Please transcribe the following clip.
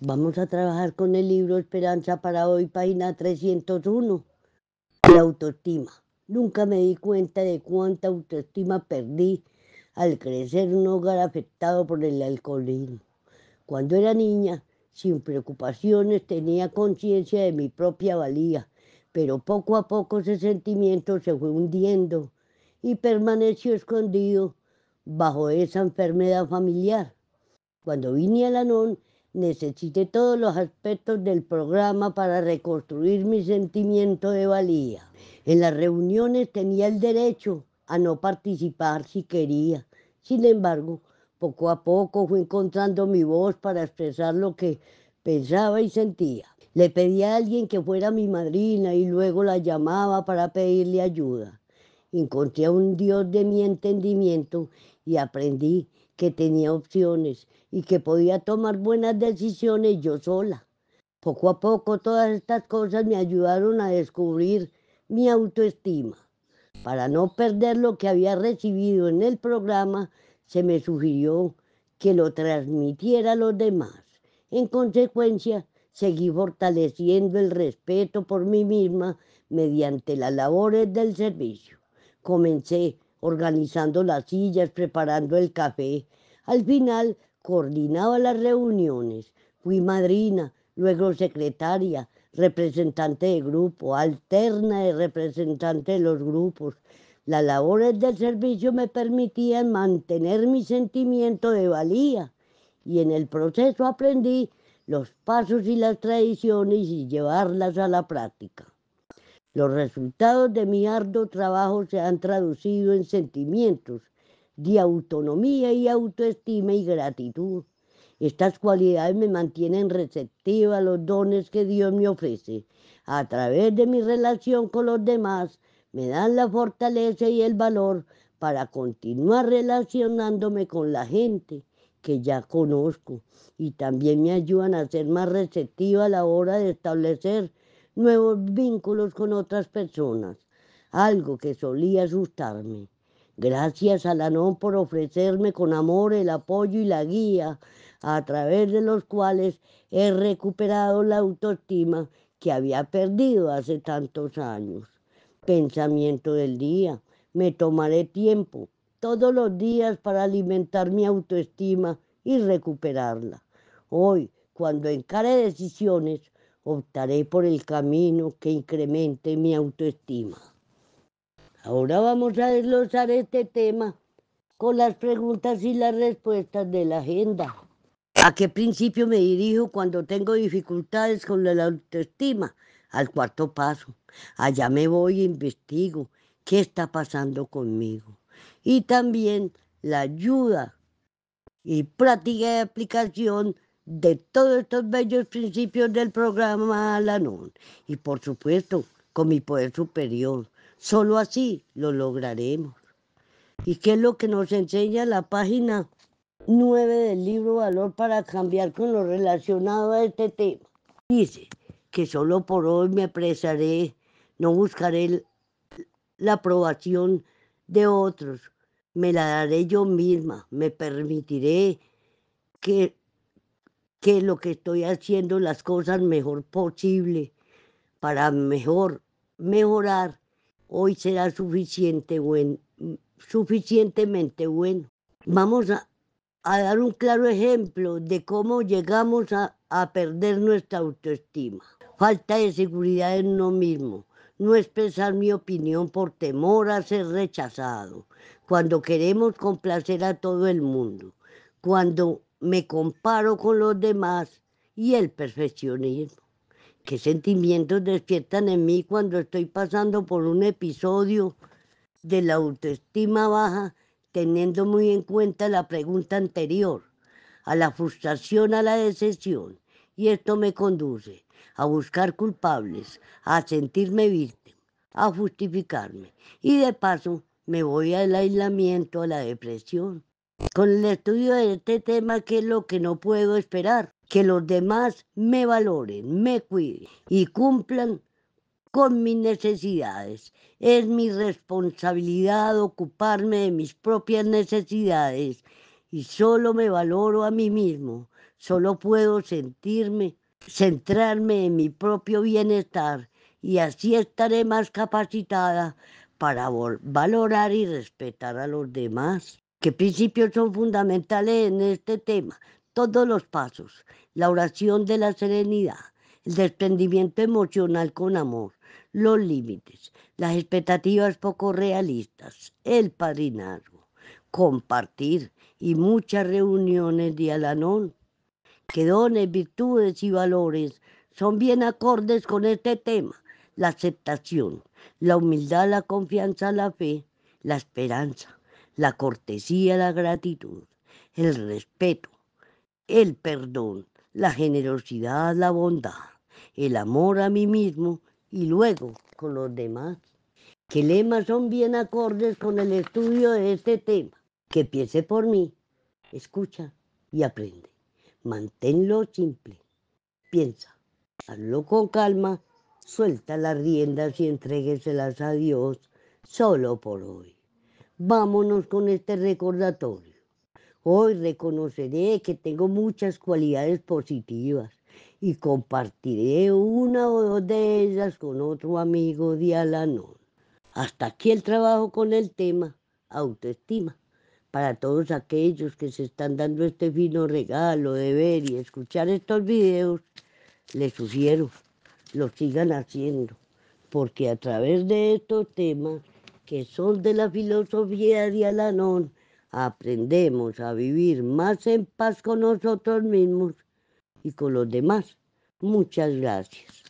Vamos a trabajar con el libro Esperanza para hoy, página 301. La autoestima. Nunca me di cuenta de cuánta autoestima perdí al crecer en un hogar afectado por el alcoholismo. Cuando era niña, sin preocupaciones, tenía conciencia de mi propia valía, pero poco a poco ese sentimiento se fue hundiendo y permaneció escondido bajo esa enfermedad familiar. Cuando vine a la Necesité todos los aspectos del programa para reconstruir mi sentimiento de valía. En las reuniones tenía el derecho a no participar si quería. Sin embargo, poco a poco fui encontrando mi voz para expresar lo que pensaba y sentía. Le pedí a alguien que fuera mi madrina y luego la llamaba para pedirle ayuda. Encontré a un Dios de mi entendimiento y aprendí que tenía opciones y que podía tomar buenas decisiones yo sola. Poco a poco todas estas cosas me ayudaron a descubrir mi autoestima. Para no perder lo que había recibido en el programa, se me sugirió que lo transmitiera a los demás. En consecuencia, seguí fortaleciendo el respeto por mí misma mediante las labores del servicio. Comencé organizando las sillas, preparando el café. Al final coordinaba las reuniones. Fui madrina, luego secretaria, representante de grupo, alterna de representante de los grupos. Las labores del servicio me permitían mantener mi sentimiento de valía y en el proceso aprendí los pasos y las tradiciones y llevarlas a la práctica. Los resultados de mi arduo trabajo se han traducido en sentimientos de autonomía y autoestima y gratitud. Estas cualidades me mantienen receptiva a los dones que Dios me ofrece. A través de mi relación con los demás, me dan la fortaleza y el valor para continuar relacionándome con la gente que ya conozco y también me ayudan a ser más receptiva a la hora de establecer nuevos vínculos con otras personas, algo que solía asustarme. Gracias a Lanón por ofrecerme con amor el apoyo y la guía, a través de los cuales he recuperado la autoestima que había perdido hace tantos años. Pensamiento del día, me tomaré tiempo todos los días para alimentar mi autoestima y recuperarla. Hoy, cuando encare decisiones, optaré por el camino que incremente mi autoestima. Ahora vamos a desglosar este tema con las preguntas y las respuestas de la agenda. ¿A qué principio me dirijo cuando tengo dificultades con la autoestima? Al cuarto paso. Allá me voy e investigo qué está pasando conmigo. Y también la ayuda y práctica de aplicación de todos estos bellos principios del programa Alanón y por supuesto con mi poder superior. Solo así lo lograremos. ¿Y qué es lo que nos enseña la página 9 del libro Valor para cambiar con lo relacionado a este tema? Dice que solo por hoy me apresaré, no buscaré la aprobación de otros, me la daré yo misma, me permitiré que que lo que estoy haciendo las cosas mejor posible para mejor mejorar hoy será suficiente buen, suficientemente bueno. Vamos a, dar un claro ejemplo de cómo llegamos a, perder nuestra autoestima. Falta de seguridad en lo mismo. No expresar mi opinión por temor a ser rechazado. Cuando queremos complacer a todo el mundo. Cuando me comparo con los demás y el perfeccionismo. ¿Qué sentimientos despiertan en mí cuando estoy pasando por un episodio de la autoestima baja, teniendo muy en cuenta la pregunta anterior, a la frustración, a la decepción? Y esto me conduce a buscar culpables, a sentirme víctima, a justificarme. Y de paso me voy al aislamiento, a la depresión con el estudio de este tema, que es lo que no puedo esperar, que los demás me valoren, me cuiden y cumplan con mis necesidades. Es mi responsabilidad ocuparme de mis propias necesidades y solo me valoro a mí mismo. Solo puedo sentirme, centrarme en mi propio bienestar y así estaré más capacitada para valorar y respetar a los demás. Qué principios son fundamentales en este tema. Todos los pasos, la oración de la serenidad, el desprendimiento emocional con amor, los límites, las expectativas poco realistas, el padrinazgo, compartir y muchas reuniones de alanón, que dones, virtudes y valores son bien acordes con este tema, la aceptación, la humildad, la confianza, la fe, la esperanza la cortesía, la gratitud, el respeto, el perdón, la generosidad, la bondad, el amor a mí mismo y luego con los demás. ¿Qué lemas son bien acordes con el estudio de este tema? Que piense por mí, escucha y aprende. Manténlo simple. Piensa, hazlo con calma, suelta las riendas y entrégueselas a Dios solo por hoy. Vámonos con este recordatorio. Hoy reconoceré que tengo muchas cualidades positivas y compartiré una o dos de ellas con otro amigo de Alanón. Hasta aquí el trabajo con el tema autoestima. Para todos aquellos que se están dando este fino regalo de ver y escuchar estos videos, les sugiero, lo sigan haciendo, porque a través de estos temas que son de la filosofía de Alanón, aprendemos a vivir más en paz con nosotros mismos y con los demás. Muchas gracias.